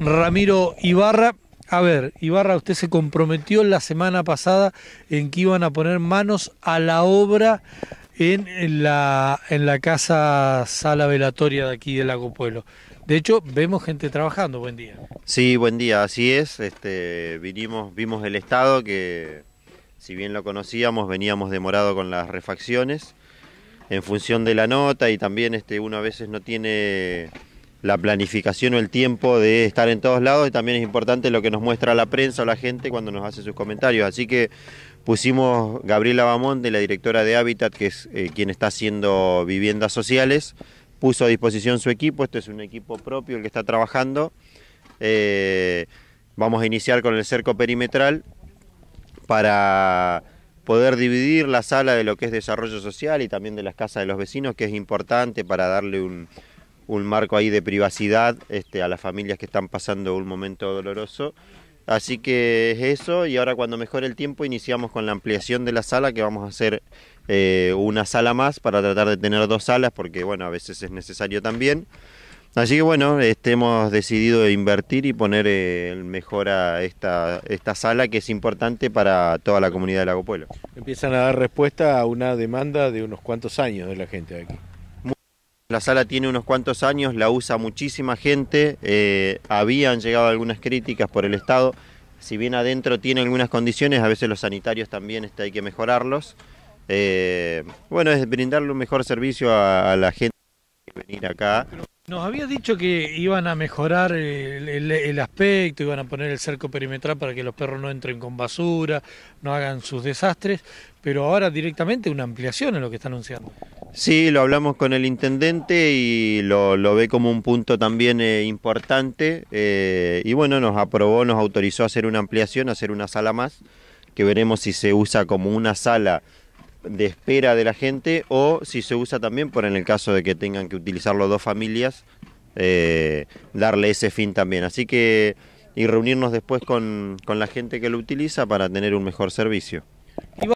Ramiro Ibarra. A ver, Ibarra, usted se comprometió la semana pasada en que iban a poner manos a la obra en la, en la casa sala velatoria de aquí del Lago Pueblo. De hecho, vemos gente trabajando. Buen día. Sí, buen día, así es. Este, vinimos, vimos el estado que, si bien lo conocíamos, veníamos demorado con las refacciones en función de la nota y también este, uno a veces no tiene la planificación o el tiempo de estar en todos lados y también es importante lo que nos muestra la prensa o la gente cuando nos hace sus comentarios. Así que pusimos Gabriela Bamonte, la directora de Habitat, que es eh, quien está haciendo viviendas sociales, puso a disposición su equipo, este es un equipo propio el que está trabajando. Eh, vamos a iniciar con el cerco perimetral para poder dividir la sala de lo que es desarrollo social y también de las casas de los vecinos, que es importante para darle un, un marco ahí de privacidad este, a las familias que están pasando un momento doloroso. Así que es eso y ahora cuando mejore el tiempo iniciamos con la ampliación de la sala que vamos a hacer eh, una sala más para tratar de tener dos salas porque bueno, a veces es necesario también. Así que bueno, este, hemos decidido invertir y poner mejor eh, en mejora esta, esta sala que es importante para toda la comunidad de Lago Pueblo. Empiezan a dar respuesta a una demanda de unos cuantos años de la gente de aquí. La sala tiene unos cuantos años, la usa muchísima gente, eh, habían llegado algunas críticas por el Estado, si bien adentro tiene algunas condiciones, a veces los sanitarios también este, hay que mejorarlos. Eh, bueno, es brindarle un mejor servicio a, la gente que venir acá. Nos había dicho que iban a mejorar el, aspecto, iban a poner el cerco perimetral para que los perros no entren con basura, no hagan sus desastres, pero ahora directamente una ampliación en lo que está anunciando. Sí, lo hablamos con el intendente y lo, ve como un punto también eh, importante. Eh, y bueno, nos aprobó, nos autorizó a hacer una ampliación, a hacer una sala más, que veremos si se usa como una sala de espera de la gente o si se usa también por en el caso de que tengan que utilizarlo dos familias, eh, darle ese fin también. Así que, y reunirnos después con, con la gente que lo utiliza para tener un mejor servicio.